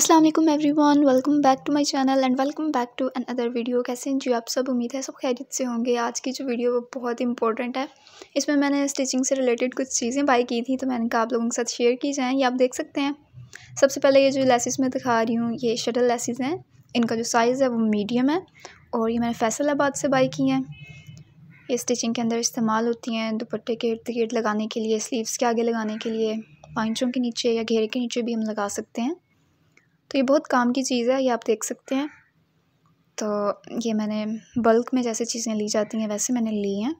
Aslam everyone welcome back to my channel and welcome back to another video कैसे हैं जी आप सब उम्मीद है सब खैरियत से होंगे आज की जो वीडियो वो बहुत इंपॉर्टेंट है इसमें मैंने स्टिचिंग से रिलेटेड कुछ चीज़ें बाई की थी तो मैंने कहा आप लोगों के साथ शेयर की जाएँ ये आप देख सकते हैं सबसे पहले ये जो लेसिस मैं दिखा रही हूँ ये शटल लेसिस हैं इनका जो साइज़ है वो मीडियम है और ये मैंने फैसलाबाद से बाई की हैं ये स्टिचिंग के अंदर इस्तेमाल होती हैं दुपट्टे के इर्द गिर्द लगाने के लिए स्लीवस के आगे लगाने के लिए पाइचों के नीचे या घेरे के नीचे भी हम लगा सकते हैं तो ये बहुत काम की चीज़ है ये आप देख सकते हैं तो ये मैंने बल्क में जैसे चीज़ें ली जाती हैं वैसे मैंने ली हैं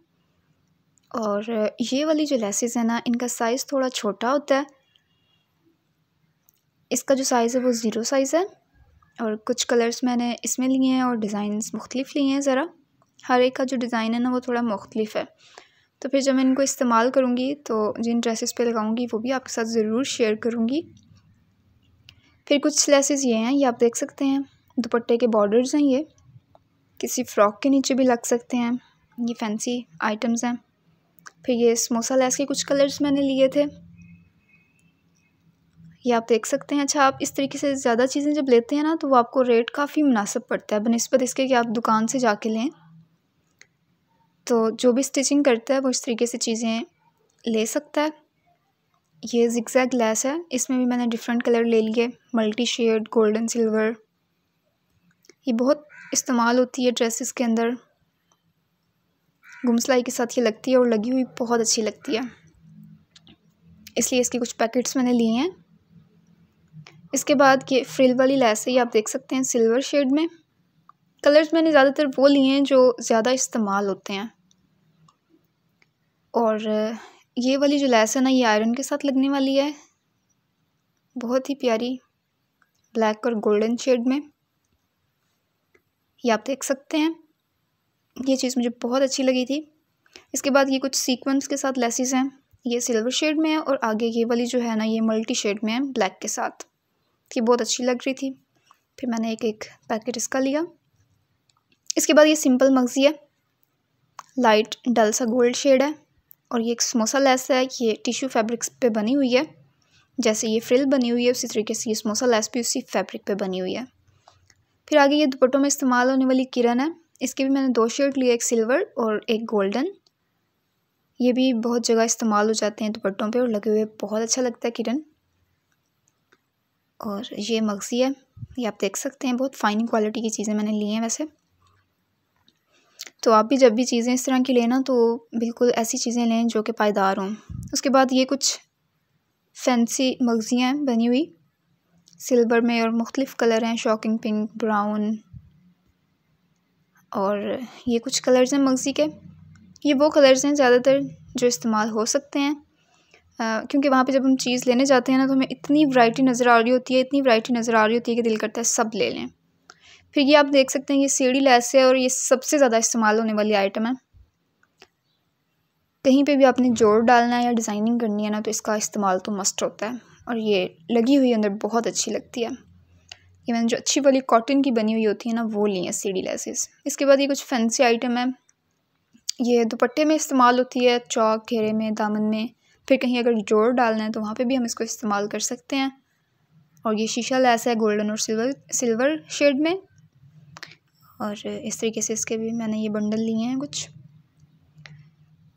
और ये वाली जो लेसेस है ना इनका साइज़ थोड़ा छोटा होता है इसका जो साइज़ है वो ज़ीरो साइज़ है और कुछ कलर्स मैंने इसमें लिए हैं और डिज़ाइंस मुख्तलिफ़ लिए हैं ज़रा हर एक का जो डिज़ाइन है ना वो थोड़ा मुख्तलिफ है तो फिर जब मैं इनको इस्तेमाल करूँगी तो जिन ड्रेसेस पे लगाऊँगी वो भी आपके साथ ज़रूर शेयर करूँगी फिर कुछ स्लेसेस ये हैं ये आप देख सकते हैं दुपट्टे के बॉर्डर्स हैं ये किसी फ्रॉक के नीचे भी लग सकते हैं ये फैंसी आइटम्स हैं फिर ये समोसा लेस के कुछ कलर्स मैंने लिए थे ये आप देख सकते हैं अच्छा आप इस तरीके से ज़्यादा चीज़ें जब लेते हैं ना तो वो आपको रेट काफ़ी मुनासिब पड़ता है बनस्बत इसके कि आप दुकान से जाके लें तो जो भी स्टिचिंग करता है वो इस तरीके से चीज़ें ले सकता है ये जिक्सा ग्लास है इसमें भी मैंने डिफरेंट कलर ले लिए मल्टी शेड गोल्डन सिल्वर ये बहुत इस्तेमाल होती है ड्रेसेस के अंदर घुमसलाई के साथ ये लगती है और लगी हुई बहुत अच्छी लगती है इसलिए इसके कुछ पैकेट्स मैंने लिए हैं इसके बाद ये फ्रिल वाली लैस है ये आप देख सकते हैं सिल्वर शेड में कलर्स मैंने ज़्यादातर वो लिए हैं जो ज़्यादा इस्तेमाल होते हैं और ये वाली जो लैस है ना ये आयरन के साथ लगने वाली है बहुत ही प्यारी ब्लैक और गोल्डन शेड में ये आप देख सकते हैं ये चीज़ मुझे बहुत अच्छी लगी थी इसके बाद ये कुछ सीक्वेंस के साथ लेसिस हैं ये सिल्वर शेड में है और आगे ये वाली जो है ना ये मल्टी शेड में है ब्लैक के साथ ये बहुत अच्छी लग रही थी फिर मैंने एक एक पैकेट इसका लिया इसके बाद ये सिंपल मगज़ी है लाइट डल सा गोल्ड शेड है और ये एक समोसा लेस है ये टिश्यू फैब्रिक्स पे बनी हुई है जैसे ये फ्रिल बनी हुई है उसी तरीके से ये समोसा लेस भी उसी फैब्रिक पे बनी हुई है फिर आगे ये दुपट्टों में इस्तेमाल होने वाली किरण है इसके भी मैंने दो शर्ट लिए एक सिल्वर और एक गोल्डन ये भी बहुत जगह इस्तेमाल हो जाते हैं दुपट्टों पर और लगे हुए बहुत अच्छा लगता है किरण और ये मगज़ी है ये आप देख सकते हैं बहुत फ़ाइन क्वालिटी की चीज़ें मैंने ली हैं वैसे तो आप भी जब भी चीज़ें इस तरह की लें ना तो बिल्कुल ऐसी चीज़ें लें जो कि पायदार हों उसके बाद ये कुछ फैंसी मगज़ियाँ बनी हुई सिल्वर में और मुख्तलिफ़ कलर हैं शॉकिंग पिंक ब्राउन और ये कुछ कलर्स हैं मगज़ी के ये वो कलर्स हैं ज़्यादातर जो इस्तेमाल हो सकते हैं क्योंकि वहाँ पे जब हम चीज़ लेने जाते हैं ना तो हमें इतनी वैरायटी नज़र आ रही होती है इतनी वैरायटी नज़र आ रही होती है कि दिल करता है सब ले लें फिर ये आप देख सकते हैं ये सीढ़ी लैस है और ये सबसे ज़्यादा इस्तेमाल होने वाली आइटम है कहीं पे भी आपने जोड़ डालना है या डिज़ाइनिंग करनी है ना तो इसका इस्तेमाल तो मस्ट होता है और ये लगी हुई अंदर बहुत अच्छी लगती है ये मैंने जो अच्छी वाली कॉटन की बनी हुई होती है ना वो ली है सीढ़ी लेसेस इसके बाद ये कुछ फैंसी आइटम है ये दुपट्टे में इस्तेमाल होती है चौक घेरे में दामन में फिर कहीं अगर जोड़ डालना है तो वहाँ पर भी हम इसको इस्तेमाल कर सकते हैं और ये शीशा लैस है गोल्डन और सिल्वर सिल्वर शेड में और इस तरीके से इसके भी मैंने ये बंडल लिए हैं कुछ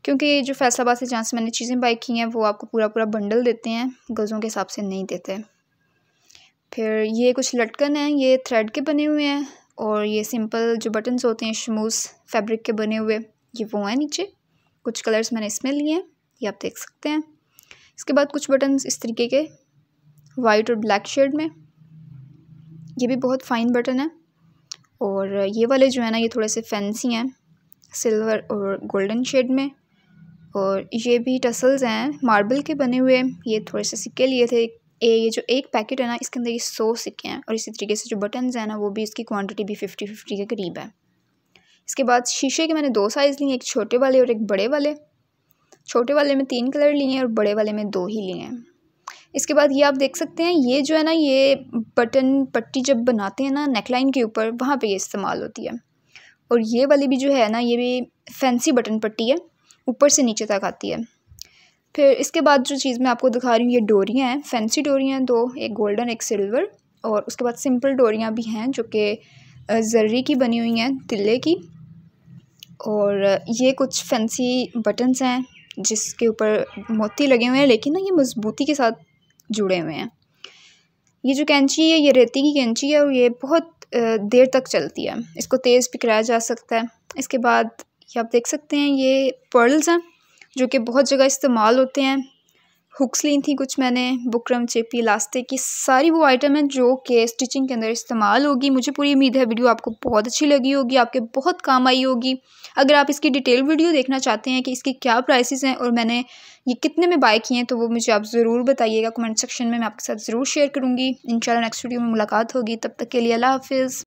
क्योंकि जो फैसलाबाद से जहाँ से मैंने चीज़ें बाई की हैं वो आपको पूरा पूरा बंडल देते हैं गज़ों के हिसाब से नहीं देते फिर ये कुछ लटकन हैं ये थ्रेड के बने हुए हैं और ये सिंपल जो बटन्स होते हैं शमूस फैब्रिक के बने हुए ये वो हैं नीचे कुछ कलर्स मैंने इसमें लिए हैं ये आप देख सकते हैं इसके बाद कुछ बटन्स इस तरीके के वाइट और ब्लैक शेड में ये भी बहुत फ़ाइन बटन है और ये वाले जो है ना ये थोड़े से फैंसी हैं सिल्वर और गोल्डन शेड में और ये भी टसल्स हैं मार्बल के बने हुए ये थोड़े से सिक्के लिए थे ए ये जो एक पैकेट है ना इसके अंदर ये सौ सिक्के हैं और इसी तरीके से जो बटन्स हैं ना वो भी इसकी क्वांटिटी भी फिफ्टी फिफ्टी के करीब है इसके बाद शीशे के मैंने दो साइज़ लिए एक छोटे वाले और एक बड़े वाले छोटे वाले में तीन कलर लिए हैं और बड़े वाले में दो ही लिए हैं इसके बाद ये आप देख सकते हैं ये जो है ना ये बटन पट्टी जब बनाते हैं ना नेकलाइन के ऊपर वहाँ पे ये इस्तेमाल होती है और ये वाली भी जो है ना ये भी फैंसी बटन पट्टी है ऊपर से नीचे तक आती है फिर इसके बाद जो चीज़ मैं आपको दिखा रही हूँ ये डोरियाँ हैं फैंसी डोरियाँ हैं दो एक गोल्डन एक सिल्वर और उसके बाद सिंपल डोरियाँ भी हैं जो कि जर्री की बनी हुई हैं तिल्ले की और ये कुछ फैंसी बटन्स हैं जिसके ऊपर मोती लगे हुए हैं लेकिन ना ये मज़बूती के साथ जुड़े हुए हैं ये जो कैंची है ये रेती की कैंची है और ये बहुत देर तक चलती है इसको तेज़ भी कराया जा सकता है इसके बाद ये आप देख सकते हैं ये पर्ल्स हैं जो कि बहुत जगह इस्तेमाल होते हैं हुक्स ली थी कुछ मैंने बुकरम चेपी लास्ते की सारी वो आइटम है जो कि स्टिचिंग के अंदर इस्तेमाल होगी मुझे पूरी उम्मीद है वीडियो आपको बहुत अच्छी लगी होगी आपके बहुत काम आई होगी अगर आप इसकी डिटेल वीडियो देखना चाहते हैं कि इसकी क्या प्राइसेस हैं और मैंने ये कितने में बाय किए हैं तो वो मुझे आप ज़रूर बताइएगा कमेंट सेक्शन में मैं आपके साथ ज़रूर शेयर करूँगी इन नेक्स्ट वीडियो में मुलाकात होगी तब तक के लिए अल्लाह हाफिज़